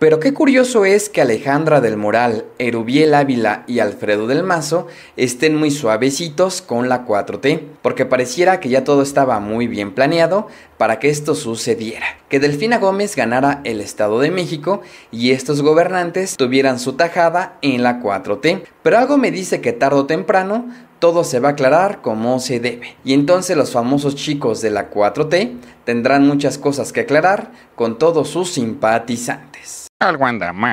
Pero qué curioso es que Alejandra del Moral, Erubiel Ávila y Alfredo del Mazo estén muy suavecitos con la 4T, porque pareciera que ya todo estaba muy bien planeado para que esto sucediera. Que Delfina Gómez ganara el Estado de México y estos gobernantes tuvieran su tajada en la 4T. Pero algo me dice que tarde o temprano todo se va a aclarar como se debe. Y entonces los famosos chicos de la 4T tendrán muchas cosas que aclarar con todos sus simpatizantes algo anda ¿no?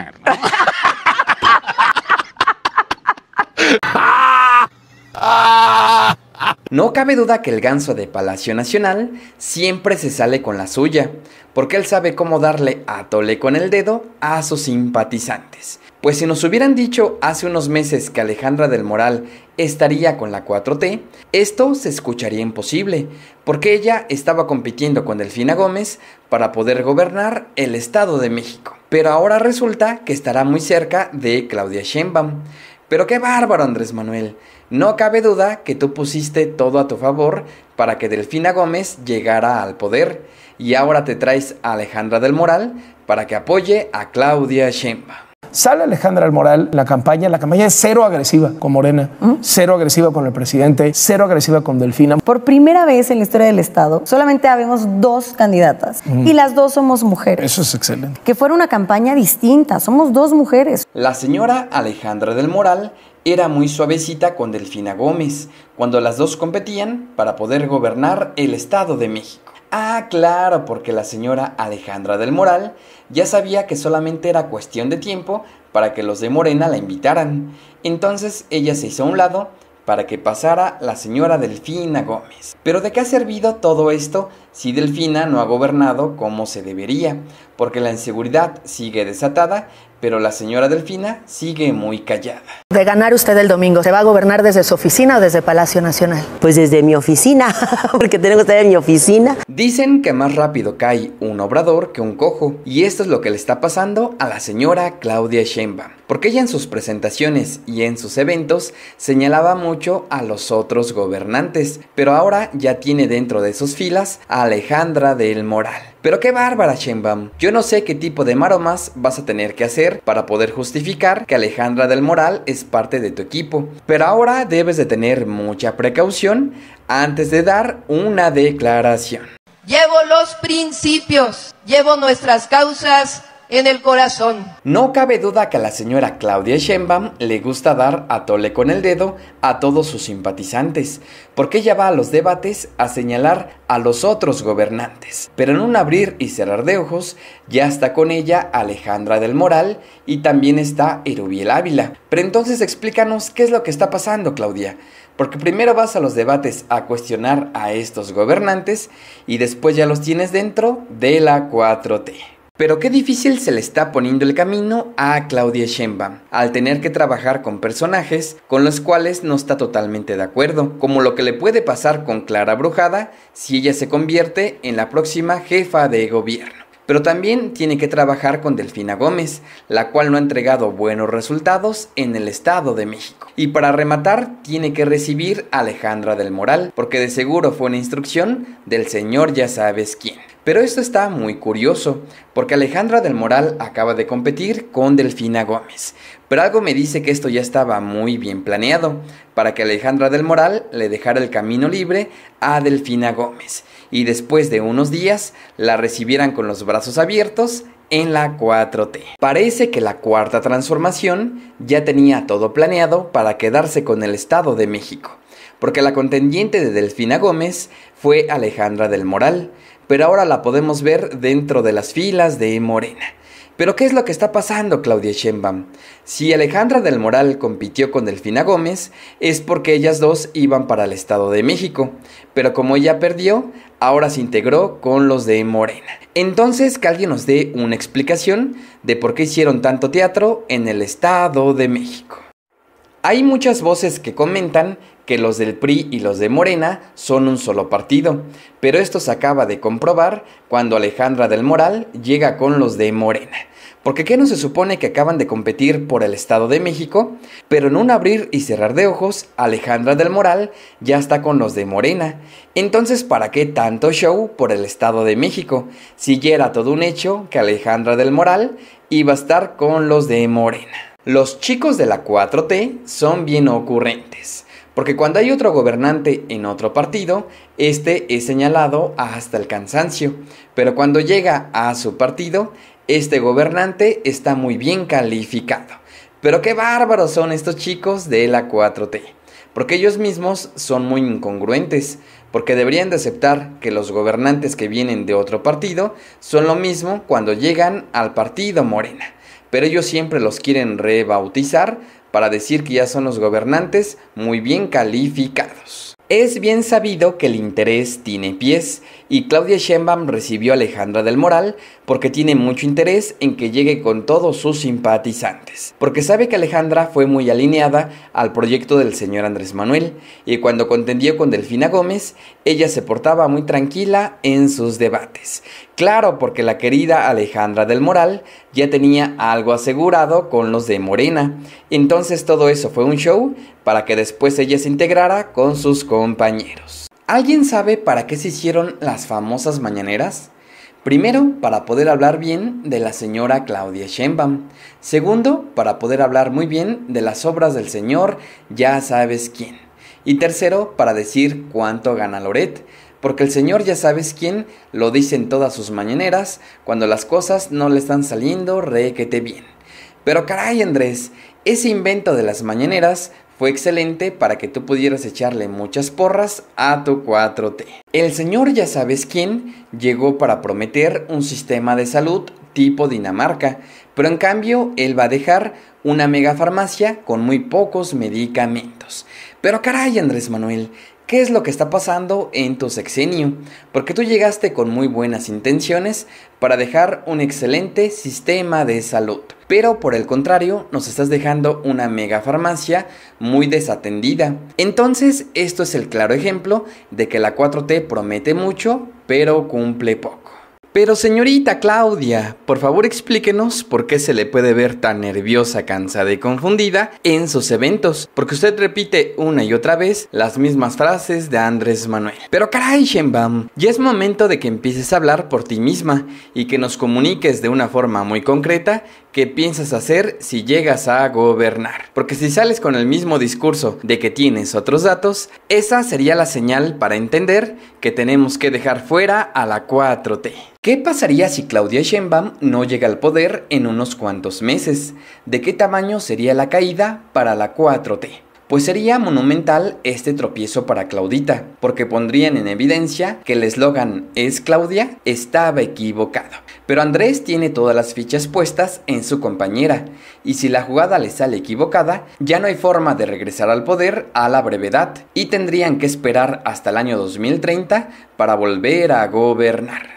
No cabe duda que el ganso de Palacio Nacional siempre se sale con la suya, porque él sabe cómo darle a tole con el dedo a sus simpatizantes. Pues si nos hubieran dicho hace unos meses que Alejandra del Moral estaría con la 4T, esto se escucharía imposible, porque ella estaba compitiendo con Delfina Gómez para poder gobernar el Estado de México. Pero ahora resulta que estará muy cerca de Claudia Sheinbaum. Pero qué bárbaro, Andrés Manuel. No cabe duda que tú pusiste todo a tu favor para que Delfina Gómez llegara al poder y ahora te traes a Alejandra del Moral para que apoye a Claudia Sheinbaum. Sale Alejandra Moral la campaña, la campaña es cero agresiva con Morena, cero agresiva con el presidente, cero agresiva con Delfina. Por primera vez en la historia del Estado, solamente habemos dos candidatas y las dos somos mujeres. Eso es excelente. Que fuera una campaña distinta, somos dos mujeres. La señora Alejandra del Moral era muy suavecita con Delfina Gómez, cuando las dos competían para poder gobernar el Estado de México. Ah, claro, porque la señora Alejandra del Moral ya sabía que solamente era cuestión de tiempo para que los de Morena la invitaran. Entonces ella se hizo a un lado para que pasara la señora Delfina Gómez. Pero ¿de qué ha servido todo esto si Delfina no ha gobernado como se debería? Porque la inseguridad sigue desatada pero la señora Delfina sigue muy callada. De ganar usted el domingo, ¿se va a gobernar desde su oficina o desde Palacio Nacional? Pues desde mi oficina, porque tengo que estar en mi oficina. Dicen que más rápido cae un obrador que un cojo, y esto es lo que le está pasando a la señora Claudia Sheinbaum, porque ella en sus presentaciones y en sus eventos señalaba mucho a los otros gobernantes, pero ahora ya tiene dentro de sus filas a Alejandra del Moral pero qué bárbara, Sheinbaum. Yo no sé qué tipo de maromas vas a tener que hacer para poder justificar que Alejandra del Moral es parte de tu equipo. Pero ahora debes de tener mucha precaución antes de dar una declaración. Llevo los principios, llevo nuestras causas en el corazón. No cabe duda que a la señora Claudia Sheinbaum le gusta dar a tole con el dedo a todos sus simpatizantes, porque ella va a los debates a señalar a los otros gobernantes. Pero en un abrir y cerrar de ojos, ya está con ella Alejandra del Moral y también está Erubiel Ávila. Pero entonces explícanos qué es lo que está pasando, Claudia. Porque primero vas a los debates a cuestionar a estos gobernantes y después ya los tienes dentro de la 4T. Pero qué difícil se le está poniendo el camino a Claudia Sheinbaum, al tener que trabajar con personajes con los cuales no está totalmente de acuerdo, como lo que le puede pasar con Clara Brujada si ella se convierte en la próxima jefa de gobierno pero también tiene que trabajar con Delfina Gómez, la cual no ha entregado buenos resultados en el Estado de México. Y para rematar, tiene que recibir a Alejandra del Moral, porque de seguro fue una instrucción del señor ya sabes quién. Pero esto está muy curioso, porque Alejandra del Moral acaba de competir con Delfina Gómez. Pero algo me dice que esto ya estaba muy bien planeado, para que Alejandra del Moral le dejara el camino libre a Delfina Gómez, y después de unos días la recibieran con los brazos abiertos en la 4T. Parece que la cuarta transformación ya tenía todo planeado para quedarse con el Estado de México, porque la contendiente de Delfina Gómez fue Alejandra del Moral, pero ahora la podemos ver dentro de las filas de Morena. Pero ¿qué es lo que está pasando, Claudia Sheinbaum? Si Alejandra del Moral compitió con Delfina Gómez, es porque ellas dos iban para el Estado de México. Pero como ella perdió, ahora se integró con los de Morena. Entonces, que alguien nos dé una explicación de por qué hicieron tanto teatro en el Estado de México. Hay muchas voces que comentan que los del PRI y los de Morena son un solo partido, pero esto se acaba de comprobar cuando Alejandra del Moral llega con los de Morena. Porque ¿qué no se supone que acaban de competir por el Estado de México? Pero en un abrir y cerrar de ojos, Alejandra del Moral ya está con los de Morena. Entonces, ¿para qué tanto show por el Estado de México? Si ya era todo un hecho que Alejandra del Moral iba a estar con los de Morena. Los chicos de la 4T son bien ocurrentes. Porque cuando hay otro gobernante en otro partido, este es señalado hasta el cansancio. Pero cuando llega a su partido, este gobernante está muy bien calificado. Pero qué bárbaros son estos chicos de la 4T. Porque ellos mismos son muy incongruentes. Porque deberían de aceptar que los gobernantes que vienen de otro partido son lo mismo cuando llegan al partido Morena. Pero ellos siempre los quieren rebautizar para decir que ya son los gobernantes muy bien calificados. Es bien sabido que el interés tiene pies y Claudia Sheinbaum recibió a Alejandra del Moral porque tiene mucho interés en que llegue con todos sus simpatizantes, porque sabe que Alejandra fue muy alineada al proyecto del señor Andrés Manuel y cuando contendió con Delfina Gómez, ella se portaba muy tranquila en sus debates. Claro, porque la querida Alejandra del Moral ya tenía algo asegurado con los de Morena. Entonces todo eso fue un show para que después ella se integrara con sus compañeros. ¿Alguien sabe para qué se hicieron las famosas mañaneras? Primero, para poder hablar bien de la señora Claudia Sheinbaum. Segundo, para poder hablar muy bien de las obras del señor ya sabes quién. Y tercero, para decir cuánto gana Loret, porque el señor ya sabes quién lo dice en todas sus mañaneras cuando las cosas no le están saliendo requete bien. Pero caray Andrés, ese invento de las mañaneras fue excelente para que tú pudieras echarle muchas porras a tu 4T. El señor ya sabes quién llegó para prometer un sistema de salud tipo Dinamarca, pero en cambio él va a dejar una megafarmacia con muy pocos medicamentos. Pero caray, Andrés Manuel, qué es lo que está pasando en tu sexenio, porque tú llegaste con muy buenas intenciones para dejar un excelente sistema de salud. Pero por el contrario, nos estás dejando una mega farmacia muy desatendida. Entonces, esto es el claro ejemplo de que la 4T promete mucho, pero cumple poco. Pero señorita Claudia, por favor explíquenos por qué se le puede ver tan nerviosa, cansada y confundida en sus eventos, porque usted repite una y otra vez las mismas frases de Andrés Manuel. Pero caray, Shenbam, ya es momento de que empieces a hablar por ti misma y que nos comuniques de una forma muy concreta qué piensas hacer si llegas a gobernar. Porque si sales con el mismo discurso de que tienes otros datos, esa sería la señal para entender que tenemos que dejar fuera a la 4T. ¿Qué pasaría si Claudia Sheinbaum no llega al poder en unos cuantos meses? ¿De qué tamaño sería la caída para la 4T? Pues sería monumental este tropiezo para Claudita, porque pondrían en evidencia que el eslogan es Claudia estaba equivocado. Pero Andrés tiene todas las fichas puestas en su compañera, y si la jugada le sale equivocada, ya no hay forma de regresar al poder a la brevedad, y tendrían que esperar hasta el año 2030 para volver a gobernar.